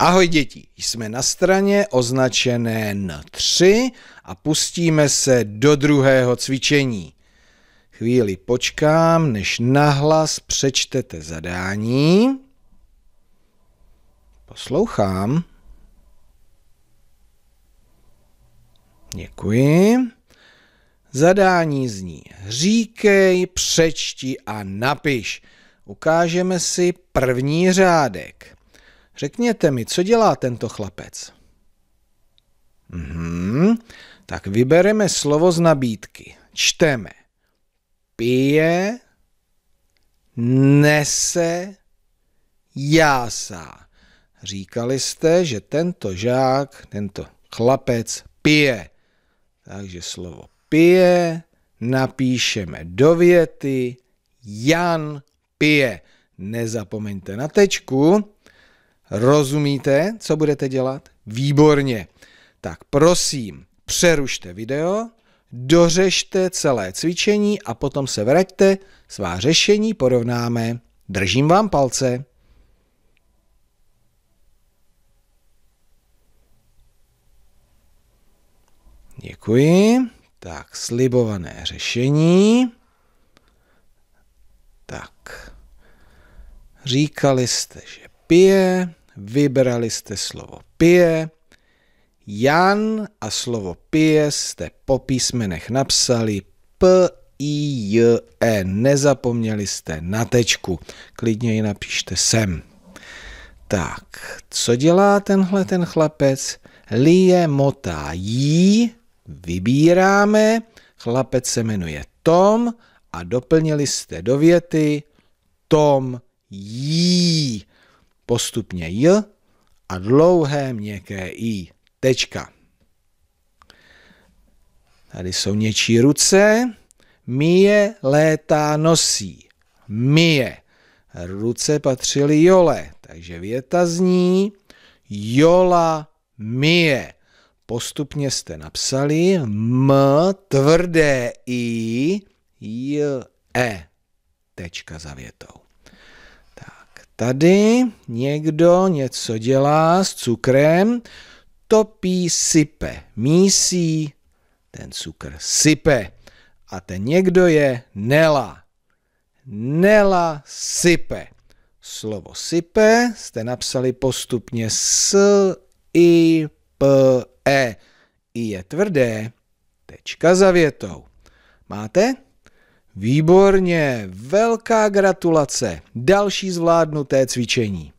Ahoj děti, jsme na straně označené N3 a pustíme se do druhého cvičení. Chvíli počkám, než nahlas přečtete zadání. Poslouchám. Děkuji. Zadání zní říkej, přečti a napiš. Ukážeme si první řádek. Řekněte mi, co dělá tento chlapec? Mhm, tak vybereme slovo z nabídky. Čteme. Pije, nese, jásá. Říkali jste, že tento žák, tento chlapec pije. Takže slovo pije napíšeme do věty Jan pije. Nezapomeňte na tečku. Rozumíte, co budete dělat? Výborně. Tak prosím, přerušte video, dořešte celé cvičení a potom se vraťte, svá řešení porovnáme. Držím vám palce. Děkuji. Tak, slibované řešení. Tak, říkali jste, že pije, vybrali jste slovo pije, Jan a slovo pije jste po písmenech napsali P, I, J, E. Nezapomněli jste na tečku. Klidně ji napište sem. Tak, co dělá tenhle ten chlapec? Lije, motá, jí, vybíráme, chlapec se jmenuje Tom a doplnili jste do věty Tom jí postupně J a dlouhé měkké I. Tečka. Tady jsou něčí ruce. Mije létá nosí. Mije. Ruce patřily Jole, takže věta zní Jola mije. Postupně jste napsali M tvrdé I J E. Tečka za větou. Tady někdo něco dělá s cukrem, topí, sype, mísí, ten cukr sype. A ten někdo je Nela. Nela sype. Slovo sype jste napsali postupně s, i, p, e. I je tvrdé, tečka za větou. Máte? Výborně, velká gratulace, další zvládnuté cvičení.